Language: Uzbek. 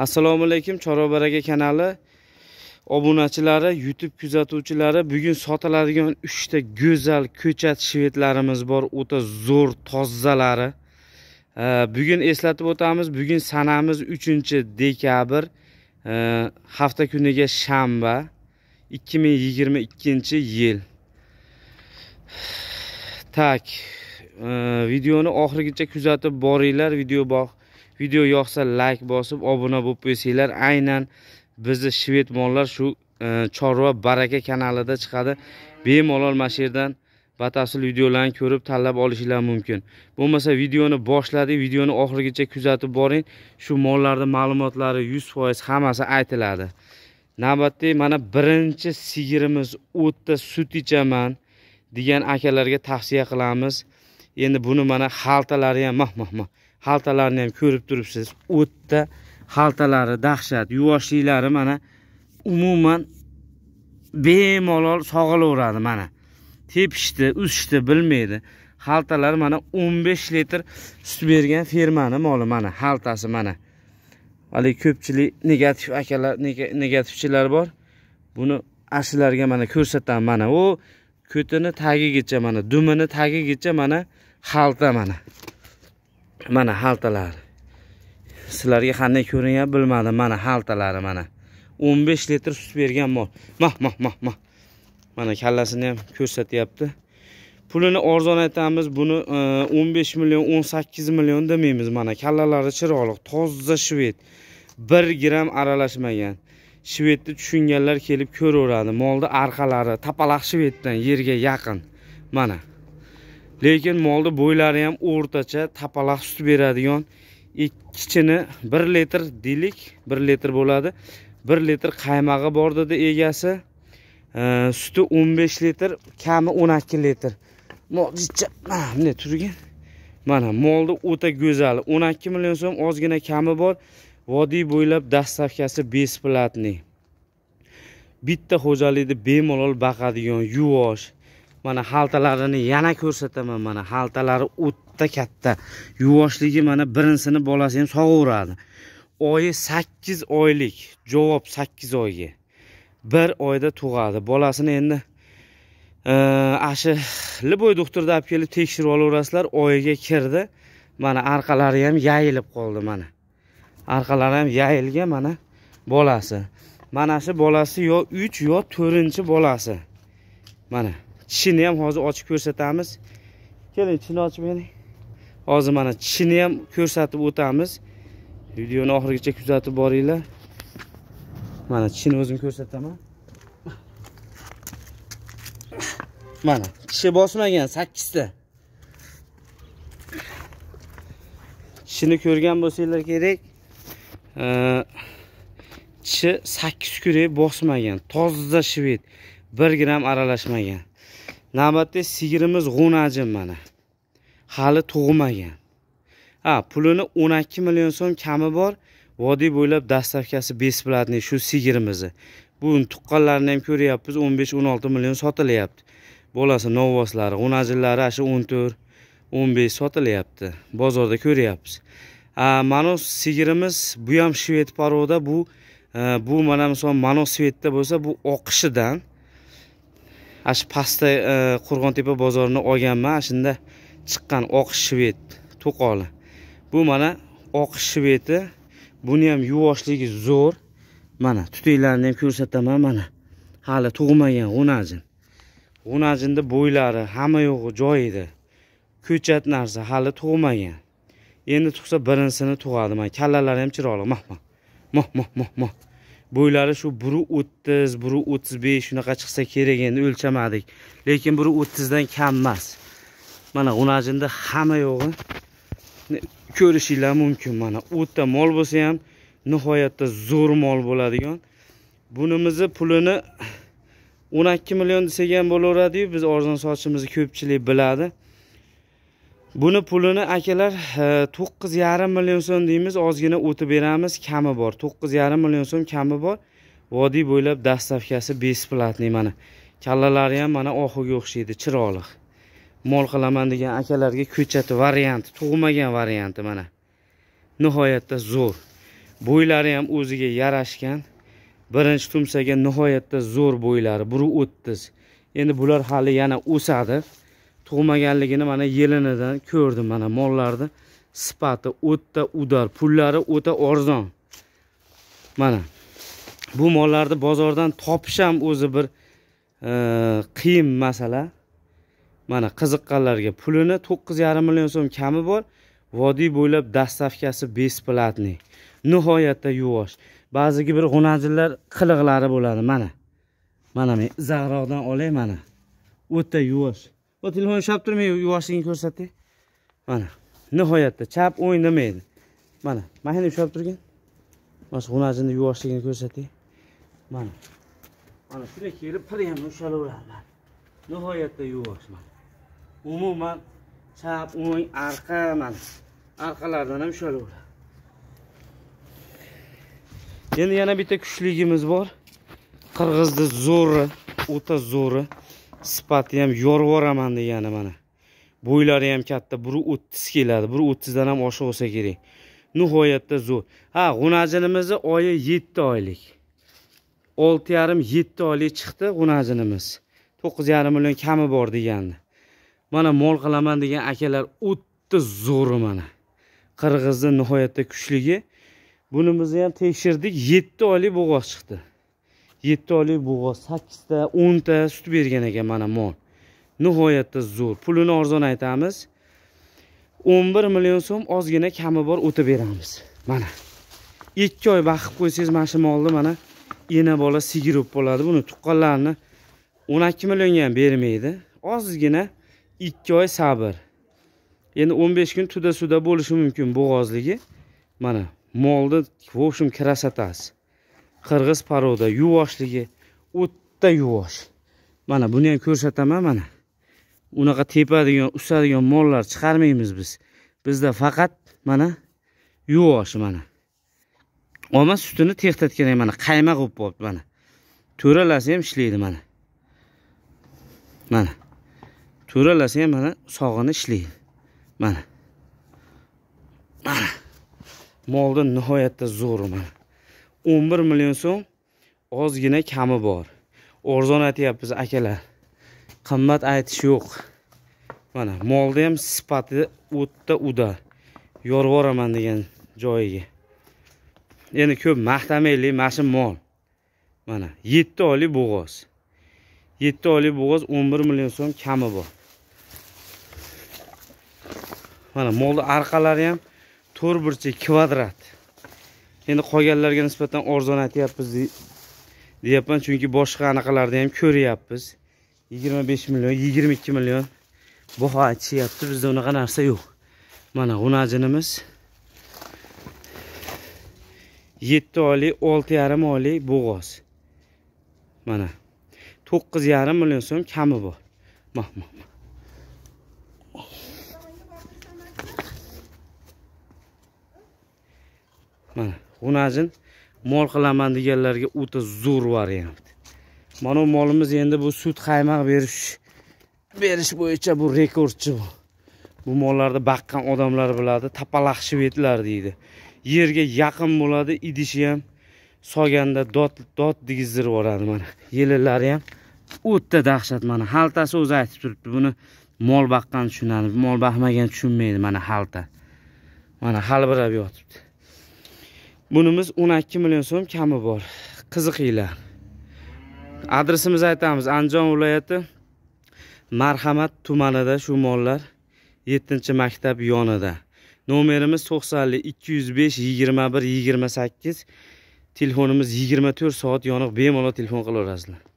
assalomu alaykum chorvabaraka kanali obunachilari youtube kuzatuvchilari bugun sotiladigan uchta go'zal ko'chat shvetlarimiz bor o'ta zo'r tozalari bugun eslatib o'tamiz bugun sanamiz uchinchi dekabr hafta kuniga shanba ikki ming yigirma ikkinchi yil tak videoni oxirigacha kuzatib boringlar video bog' video yoqsa like bosib obuna bo'lib qo'ysanglar aynan bizni shved mollar shu e, chorva baraka kanalida chiqadi bemalol mana shu yerdan batafsil videolarni ko'rib tanlab olishinglar mumkin bo'lmasa videoni boshladik videoni oxirigacha kuzatib boring shu mollarni ma'lumotlari yuz foiz hammasi aytiladi navbatdagi mana birinchi sigirimiz o'tda sut ichaman degan akalarga tavsiya qilamiz endi buni mana xaltalari ham mah mah mah xaltalarni ham ko'rib turibsiz o'tda xaltalari dahshat yuvoshliklari mana umuman bemalol sog'ilaveradi mana tepishni uzishni bilmaydi xaltalar mana 15 litr sut bergan fermani moli mana xaltasi mana haligi ko'pchilik negativ akalar negativchilar bor buni ashularga mana ko'rsataman mana u ko'tini tagigacha mana dumini tagigacha mana xalta mana mana xaltalar sizlarga qanday ko'ringan bilmadim mana xaltalari mana 15 litr sut bergan mol mah mah mah mah mana kallasini ham ko'rsatyapti pulini arzon aytamiz buni 15 e, million 18 million demaymiz mana kallalari chiroyli toza shved 1 gram aralashmagan shvedni tushunganlar kelib ko'raveradi molni orqalari tapaloq shveddan yerga yaqin mana lekin molni bo'ylari ham o'rtacha tapaloq sut beradigan ikkichini bir litr deylik bir litr bo'ladi bir litr qaymog'i bor dedi egasi e, suti o'n besh litr kami o'n ikki litr moljicha mana bunday turgan mana molni o'ta go'zali o'n ikki million so'm ozgina kami bor vodiy bo'ylab dastavkasi besplatniy bitta xo'jalikni bemalol boqadigan yuvosh mana xaltalarini yana ko'rsataman mana xaltalari o'tda katta yuvoshligi mana birinchisini bolasi ham sog'averadi oyi sakkiz oylik javob sakkiz oyga bir oyda tug'adi bolasini endi e, ashu liboy doktorni olib kelib tekshirib olaverasizlar oyiga kirdi mana orqalari ham yayilib qoldi mana orqalari ham yayilgan mana bolasi mana shu bolasi yo uch yo to'rtinchi bolasi mana tishini ham hozir ochib ko'rsatamiz keling tishini ochib bering hozir mana tishini ham ko'rsatib o'tamiz videoni oxirigacha kuzatib boringlar mana tishini o'zim ko'rsataman mana tishi bosmagan sakkizta tishini ko'rgan bo'lsanglar kerak tishi sakkiz kurak bosmagan toza shved bir gram aralashmagan navbatda sigirimiz g'unajin mana hali tug'magan ha pulini o'n ikki million so'm kami bor vodiy bo'ylab dastavkasi бесплатный shu sigirimizni buni tuqqanlarini ham ko'ryapmiz o'n besh o'n olti million sotilyapti bolasi novvoslari g'unajinlari ana shu o'n to'rt o'n besh sotilyapti bozorda ko'ryapmiz manos sigirimiz bu ham shved poroda bu e, bu mana misol manos svetda bo'lsa bu oqishidan ana shu pastda e, qo'rg'ontepa bozorini olganman shunda chiqqan oq shved to'qoli bu mana oq shvedi buni ham yuvoshligi zo'r mana tutaklarni ham ko'rsataman mana hali tug'magan g'unajin g'unajinni bo'ylari hamma yo'g'i joyida ko'chat narsa hali tug'magan endi tug'sa birinchisini tug'adi mana kallalari ham chiroyli mah mah mah mah mah mah bo'ylari shu biri o'ttiz biri o'ttiz besh shunaqa chiqsa kerak endi o'lchamadik lekin biri o'ttizdan kam emas mana g'unajinda hamma yo'g'i ko'rishinglar mumkin mana o'tta mol bo'lsa ham nihoyatda zo'r mol bo'ladigan bunimizni pulini o'n ikki million desak ham bo'laveradiyu biz arzon sochimizni ko'pchilik biladi buni pulini akalar e, to'qqiz yarim million so'm deymiz ozgina o'tib beramiz kami bor to'qqiz yarim million so'm kami bor vodiy bo'ylab dastavkasi platni mana kallalari ham mana oxiga o'xshaydi chiroyli mol qilaman degan akalarga ko'chati varianti tug'magan varianti mana nihoyatda zo'r bo'ylari ham o'ziga yarashgan birinchi tumsaga nihoyatda zo'r bo'ylari bir o'ttiz endi bular hali yana o'sadi tug'maganligini mana yelinidan ko'rdim mana mollarni sifati o'ta udar pullari o'ta arzon mana bu mollarni bozordan topish ham o'zi bir e, qiyin masala mana qiziqqanlarga pulini to'qqiz yarim million so'm kami bor vodiy bo'ylab dastavkasi бесплатный nihoyatda yuvosh ba'ziki bir g'unajillar qiliqlari bo'ladi mana mana men zag'roqdan olay mana o'ta yuvosh va telefon ushlab turmay yuvishligini ko'rsatay mana nihoyatda chap o'ng nimaydi mana mashina ushlab turgan mana shu xunajini yuvishligini ko'rsatay mana mana shunday kelib pir ham ushalaveradi nihoyatda yuvosh mana umuman chap o'ng orqa mana orqalaridan ham ushalaveradi endi yana bitta kuchligimiz bor qirg'izni zo'ri o'ta zo'ri sifatni ham yorib yuboraman degani mana bo'ylari ham katta bir o'ttiz keladi bir o'ttizdan ham oshiq bo'lsa kerak nihoyatda zo'r ha g'unajinimizni oyi yetti oylik olti yarim yetti oylik chiqdi g'unajinimiz to'qqiz yarim million kami bor degandi mana mol qilaman degan akalar o'tda zo'ri mana qirg'izni nihoyatda kuchligi bunimizni ham tekshirdik yetti oylik bo'g'oz chiqdi 7 oylik bug'o 8 ta, 10 ta sut bergan ekan mana mol. Nihoyatda zo'r. Pulini arzon aytamiz. 11 million so'm ozgina kami bor o'tib beramiz. Mana. 2 oy baqib qo'ysangiz mana shu molni mana yana bola sigir bo'ladi. Buni tuqqanlarni 12 millionga ham bermaydi. Ozgina 2 oy sabr. Endi 15 kun tuda suda bo'lishi mumkin bo'g'ozligi. Mana molni, в общем, krasatasi. qirg'iz poroda yuvoshligi o'tda yuvosh mana buni ham ko'rsataman mana unaqa tepadigan usadigan mollar chiqarmaymiz biz bizda faqat mana yuvoshi mana olma sutini textatgan mana qayma qilib bo'libdi mana to'ralasi ham ishlaydi mana mana to'ralasi ham mana sog'ini ishlaydi mana mana molda nihoyatda zo'ri mana 11 million so'm ozgina kami bor Orzon aytyapmiz akalar qimmat aytish yo'q mana molda ham sifati o'tda uda yorib degan joyiga endi ko'p maqtamaylik mana shu mol mana 7 oylik bo'g'oz 7 oylik bo'g'oz 11 million so'm kami bor mana molni arqalari ham 4 burchak kvadrat endi qolganlarga nisbatan arzon aytyapmiz deyapman chunki boshqa anaqalarni ham ko'ryapmiz yigirma besh million yigirma ikki million baho aytishyapti bizda unaqa narsa yo'q mana g'unajinimiz yetti oylik olti yarim oylik bo'g'oz mana to'qqiz yarim million so'm kami bor mana xunajin mol qilaman deganlarga o'ta zo'r variant mana bu molimiz endi bu sut qaymoq berish berish bo'yicha bu rekordchi bu bu mollarni baqqan odamlar biladi tapalaq etlar deydi yerga yaqin bo'ladi idishi ham solganda dot dot degizdirib yuboradi mana yelilari ham o'ta dahshat mana xaltasi o'zi aytib turibdi buni mol baqqan tushunadi mol baqmagan tushunmaydi mana xalta mana halbirab yotibdi bunimiz 12 million so'm kami bor qiziqinglar adresimizni aytamiz andijon viloyati marhamat tumanida shu mollar 7 maktab yonida nomerimiz 90 205 21 28 telefonimiz 24 soat yoniq bemalol telefon qilaverasizlar